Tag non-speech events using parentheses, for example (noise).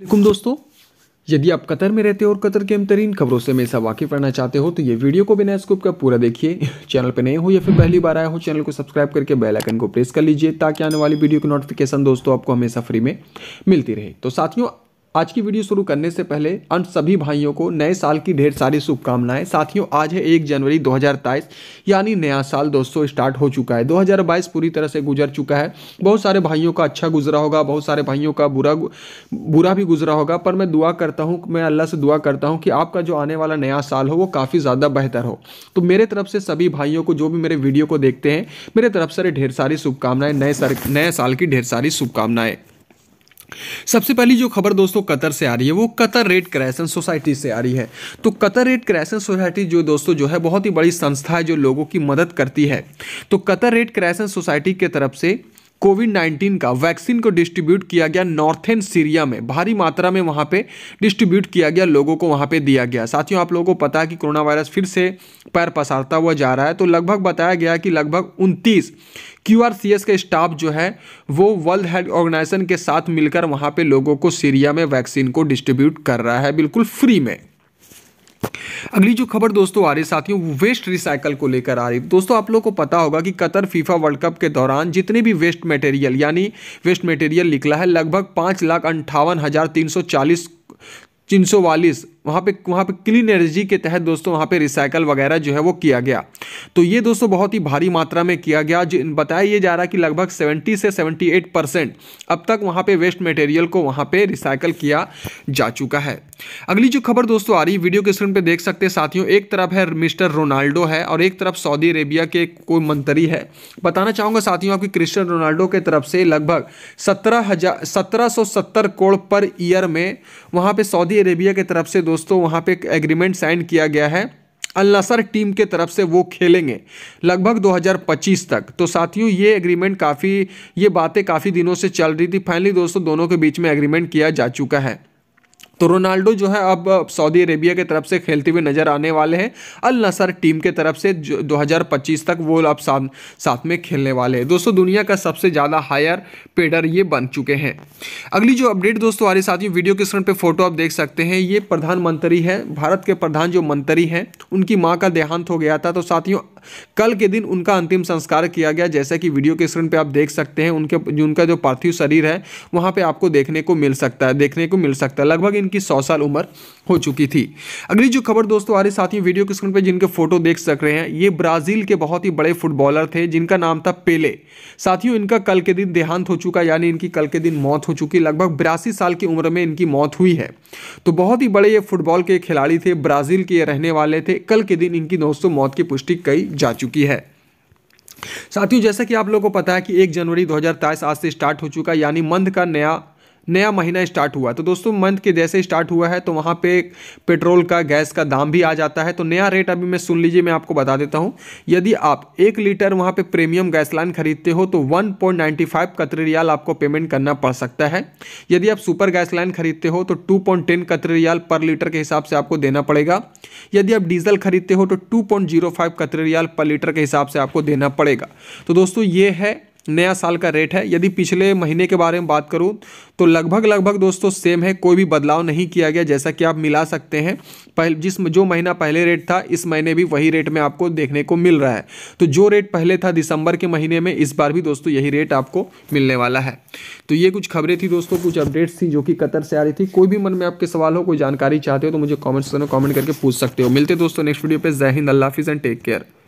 वालेकुम दोस्तों यदि आप कतर में रहते हो और कतर के हम तरीन खबरों से मेरे वाकिफ रहना चाहते हो तो ये वीडियो को बिना स्कूप का पूरा देखिए (laughs) चैनल पर नए हो या फिर पहली बार आए हो चैनल को सब्सक्राइब करके बेल आइकन को प्रेस कर लीजिए ताकि आने वाली वीडियो की नोटिफिकेशन दोस्तों आपको हमेशा फ्री में मिलती रहे तो साथियों आज की वीडियो शुरू करने से पहले अन सभी भाइयों को नए साल की ढेर सारी शुभकामनाएं साथियों आज है एक जनवरी 2023 यानी नया साल दोस्तों स्टार्ट हो चुका है 2022 पूरी तरह से गुजर चुका है बहुत सारे भाइयों का अच्छा गुजरा होगा बहुत सारे भाइयों का बुरा बुरा भी गुजरा होगा पर मैं दुआ करता हूँ मैं अल्लाह से दुआ करता हूँ कि आपका जो आने वाला नया साल हो वो काफ़ी ज़्यादा बेहतर हो तो मेरे तरफ से सभी भाइयों को जो भी मेरे वीडियो को देखते हैं मेरे तरफ से ढेर सारी शुभकामनाएँ नए नए साल की ढेर सारी शुभकामनाएँ सबसे पहली जो खबर दोस्तों कतर से आ रही है वो कतर रेड क्रैशन सोसाइटी से आ रही है तो कतर रेड क्रैशन सोसाइटी जो दोस्तों जो है बहुत ही बड़ी संस्था है जो लोगों की मदद करती है तो कतर रेड क्रैशन सोसाइटी के तरफ से कोविड 19 का वैक्सीन को डिस्ट्रीब्यूट किया गया नॉर्थन सीरिया में भारी मात्रा में वहाँ पे डिस्ट्रीब्यूट किया गया लोगों को वहाँ पे दिया गया साथियों आप लोगों को पता है कि कोरोना वायरस फिर से पैर पसारता हुआ जा रहा है तो लगभग बताया गया कि लगभग उनतीस क्यू के स्टाफ जो है वो वर्ल्ड हेल्थ ऑर्गेनाइजेशन के साथ मिलकर वहाँ पर लोगों को सीरिया में वैक्सीन को डिस्ट्रीब्यूट कर रहा है बिल्कुल फ्री में अगली जो खबर दोस्तों आ रही साथियों वो वेस्ट रिसाइकल को लेकर आ रही दोस्तों आप लोगों को पता होगा कि कतर फीफा वर्ल्ड कप के दौरान जितने भी वेस्ट मटेरियल यानी वेस्ट मटेरियल निकला है लगभग पाँच लाख अंठावन हज़ार तीन सौ चालीस तीन सौ वालीस वहाँ पे वहाँ पे क्लीन एनर्जी के तहत दोस्तों वहाँ पे रिसाइकल वगैरह जो है वो किया गया तो ये दोस्तों बहुत ही भारी मात्रा में किया गया जो बताया ये जा रहा है कि लगभग 70 से 78 परसेंट अब तक वहाँ पे वेस्ट मटेरियल को वहाँ पे रिसाइकल किया जा चुका है अगली जो खबर दोस्तों आ रही वीडियो के स्क्रीन पर देख सकते साथियों एक तरफ है मिस्टर रोनाल्डो है और एक तरफ सऊदी अरेबिया के कोई मंत्री है बताना चाहूँगा साथियों आपकी क्रिस्टन रोनाल्डो के तरफ से लगभग सत्रह हजार करोड़ पर ईयर में वहाँ पर सऊदी अरेबिया के तरफ से दोस्तों दोस्तों वहाँ पे एक एग्रीमेंट साइन किया गया है अल नसर टीम के तरफ से वो खेलेंगे लगभग 2025 तक तो साथियों ये एग्रीमेंट काफ़ी ये बातें काफ़ी दिनों से चल रही थी फाइनली दोस्तों दोनों के बीच में एग्रीमेंट किया जा चुका है तो रोनाल्डो जो है अब सऊदी अरेबिया के तरफ से खेलते हुए नज़र आने वाले हैं अल नसर टीम के तरफ से जो 2025 तक वो अब साथ साथ में खेलने वाले हैं दोस्तों दुनिया का सबसे ज़्यादा हायर पेडर ये बन चुके हैं अगली जो अपडेट दोस्तों हमारे साथियों वीडियो के स्क्रीन पर फोटो आप देख सकते हैं ये प्रधानमंत्री है भारत के प्रधान जो मंत्री हैं उनकी माँ का देहांत हो गया था तो साथियों कल के दिन उनका अंतिम संस्कार किया गया जैसा कि वीडियो के स्क्रीन पे आप देख सकते हैं उनके उनका जो पार्थिव शरीर है वहाँ पे आपको देखने को मिल सकता है देखने को मिल सकता है लगभग इन इनकी सौ साल उम्र हो चुकी थी अगली जो खबर दोस्तों आ रही साथियों वीडियो के स्क्रीन पर जिनके फोटो देख सक रहे हैं ये ब्राज़ील के बहुत ही बड़े फुटबॉलर थे जिनका नाम था पेले साथियों इनका कल के दिन देहांत हो चुका यानी इनकी कल के दिन मौत हो चुकी लगभग बिरासी साल की उम्र में इनकी मौत हुई है तो बहुत ही बड़े ये फुटबॉल के खिलाड़ी थे ब्राज़ील के रहने वाले थे कल के दिन इनकी दोस्तों मौत की पुष्टि कही जा चुकी है साथियों जैसा कि आप लोगों को पता है कि एक जनवरी दो आज से स्टार्ट हो चुका यानी मंथ का नया नया महीना स्टार्ट हुआ तो दोस्तों मंथ के जैसे स्टार्ट हुआ है तो वहाँ पे पेट्रोल का गैस का दाम भी आ जाता है तो नया रेट अभी मैं सुन लीजिए मैं आपको बता देता हूँ यदि आप एक लीटर वहाँ पे प्रीमियम गैस लाइन खरीदते हो तो one point ninety five riyal आपको पेमेंट करना पड़ सकता है यदि आप सुपर गैस लाइन खरीदते हो तो two point ten riyal per litre के हिसाब से आपको देना पड़ेगा यदि आप डीजल खरीदते हो तो two point zero five riyal per litre के हिसाब से आपको देना पड़ेगा तो दोस्तों ये है नया साल का रेट है यदि पिछले महीने के बारे में बात करूं तो लगभग लगभग दोस्तों सेम है कोई भी बदलाव नहीं किया गया जैसा कि आप मिला सकते हैं पहले जिस जो महीना पहले रेट था इस महीने भी वही रेट में आपको देखने को मिल रहा है तो जो रेट पहले था दिसंबर के महीने में इस बार भी दोस्तों यही रेट आपको मिलने वाला है तो ये कुछ खबरें थी दोस्तों कुछ अपडेट्स थी जो कि कतर से आ रही थी कोई भी मन में आपके सवाल हो कोई जानकारी चाहते हो तो मुझे कॉमेंट्स में कॉमेंट करके पूछ सकते हो मिलते दोस्तों नेक्स्ट वीडियो पर जय हिंद अल्लाह हाफिज़ एंड टेक केयर